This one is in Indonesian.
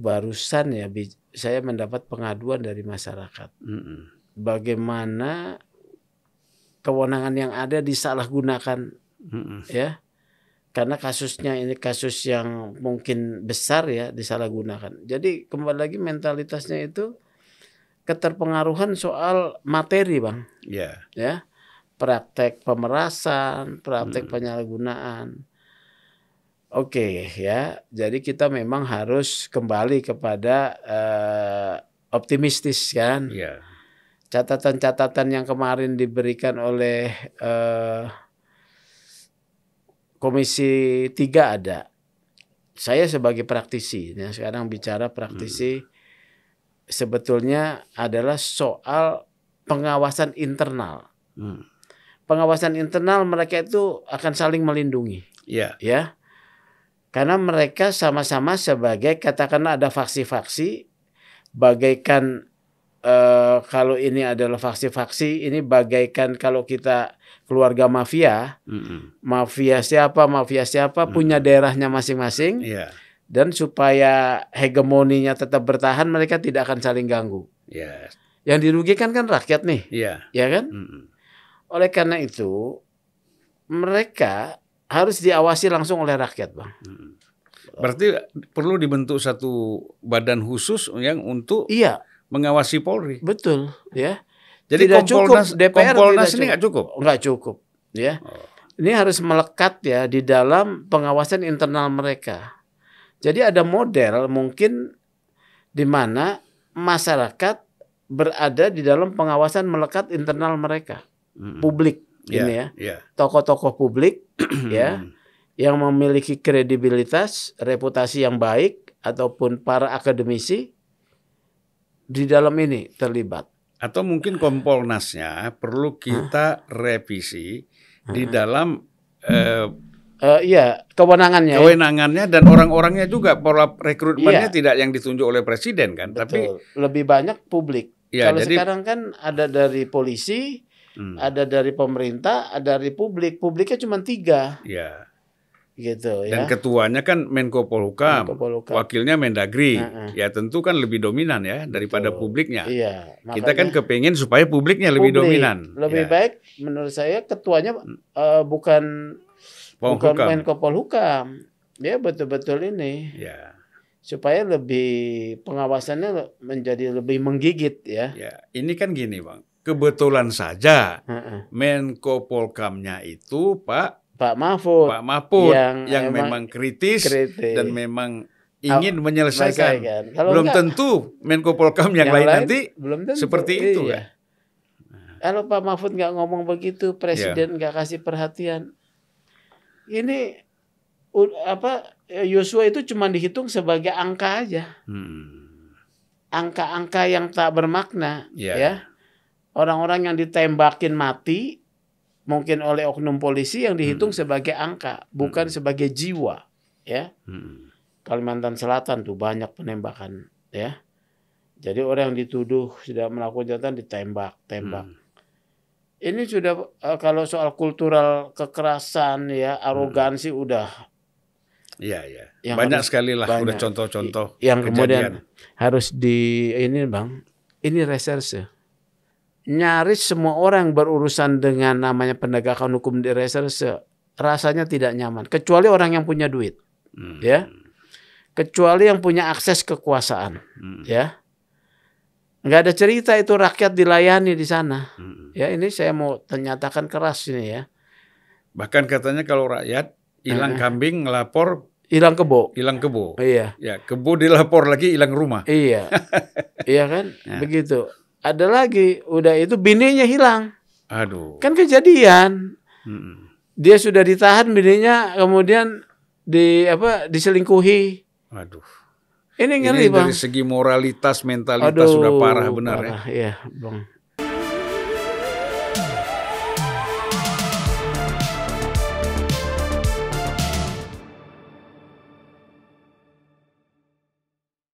barusan ya saya mendapat pengaduan dari masyarakat. Mm Bagaimana kewenangan yang ada disalahgunakan, mm ya? Karena kasusnya ini kasus yang mungkin besar ya disalahgunakan. Jadi kembali lagi mentalitasnya itu keterpengaruhan soal materi, bang. Yeah. Ya, praktek pemerasan, praktek mm penyalahgunaan Oke okay, ya, jadi kita memang harus kembali kepada uh, optimistis kan. catatan iya. Catatan-catatan yang kemarin diberikan oleh uh, Komisi 3 ada. Saya sebagai praktisi, ya sekarang bicara praktisi hmm. sebetulnya adalah soal pengawasan internal. Hmm. Pengawasan internal mereka itu akan saling melindungi. Iya. Ya. Karena mereka sama-sama sebagai katakanlah ada faksi-faksi bagaikan eh, kalau ini adalah faksi-faksi ini bagaikan kalau kita keluarga mafia. Mm -hmm. Mafia siapa, mafia siapa mm -hmm. punya daerahnya masing-masing. Yeah. Dan supaya hegemoninya tetap bertahan mereka tidak akan saling ganggu. Yes. Iya. Yang dirugikan kan rakyat nih. Yeah. Ya iya kan? Mm -hmm. Oleh karena itu mereka harus diawasi langsung oleh rakyat, Bang. Berarti perlu dibentuk satu badan khusus yang untuk iya. mengawasi Polri. Betul, ya. Jadi tidak Kompolnas, cukup DPR Kompolnas tidak ini cukup. Nggak cukup, ya. Oh. Ini harus melekat ya di dalam pengawasan internal mereka. Jadi ada model mungkin di mana masyarakat berada di dalam pengawasan melekat internal mereka, -hmm. publik yeah, ini ya tokoh tokoh-tokoh publik ya hmm. yang memiliki kredibilitas reputasi yang baik ataupun para akademisi di dalam ini terlibat atau mungkin Kompolnasnya perlu kita huh? revisi huh? di dalam uh, uh, iya kewenangannya ya. kewenangannya ya? dan orang-orangnya juga pola rekrutmennya iya. tidak yang ditunjuk oleh presiden kan Betul. tapi lebih banyak publik ya, kalau jadi, sekarang kan ada dari polisi hmm. ada dari pemerintah, ada dari publik. Publiknya cuma tiga. Iya. Gitu ya. Dan ketuanya kan Menko Polhukam, Menko Polhukam. wakilnya Mendagri. Uh -uh. Ya tentu kan lebih dominan ya daripada Tuh. publiknya. Iya. Makanya, Kita kan kepengen supaya publiknya publik, lebih dominan. Lebih ya. baik menurut saya ketuanya uh, bukan Polhukam. bukan Menko Polhukam. Ya betul-betul ini. Ya supaya lebih pengawasannya menjadi lebih menggigit ya. Ya, ini kan gini bang, kebetulan saja Menko Polkamnya itu Pak Pak Mahfud Pak Mahfud yang, yang memang, memang kritis, kritis dan memang ingin menyelesaikan. menyelesaikan. belum enggak, tentu Menko Polkam yang, yang lain, lain nanti belum tentu, seperti iya. itu ya Kalau Pak Mahfud nggak ngomong begitu, iya. presiden nggak yeah. kasih perhatian. Ini apa Yosua itu cuma dihitung sebagai angka aja. Hmm. Angka-angka yang tak bermakna, yeah. ya orang-orang yang ditembakin mati mungkin oleh oknum polisi yang dihitung hmm. sebagai angka bukan hmm. sebagai jiwa ya hmm. Kalimantan Selatan tuh banyak penembakan ya jadi orang yang dituduh sudah melakukan kejahatan ditembak tembak hmm. ini sudah eh, kalau soal kultural kekerasan ya hmm. arogansi hmm. udah Iya, iya. Yang banyak sekali lah banyak. udah contoh-contoh yang kejadian. kemudian harus di ini Bang, ini reserse nyaris semua orang berurusan dengan namanya penegakan hukum di reserse rasanya tidak nyaman kecuali orang yang punya duit hmm. ya kecuali yang punya akses kekuasaan hmm. ya nggak ada cerita itu rakyat dilayani di sana hmm. ya ini saya mau menyatakan keras ini ya bahkan katanya kalau rakyat hilang hmm. kambing ngelapor hilang kebo hilang kebo iya ya kebo dilapor lagi hilang rumah iya iya kan ya. begitu ada lagi udah itu bininya hilang aduh kan kejadian hmm. dia sudah ditahan bininya kemudian di apa diselingkuhi aduh ini ngeri ini dari bang. segi moralitas mentalitas aduh, sudah parah benar ya. parah, ya, Iya, bang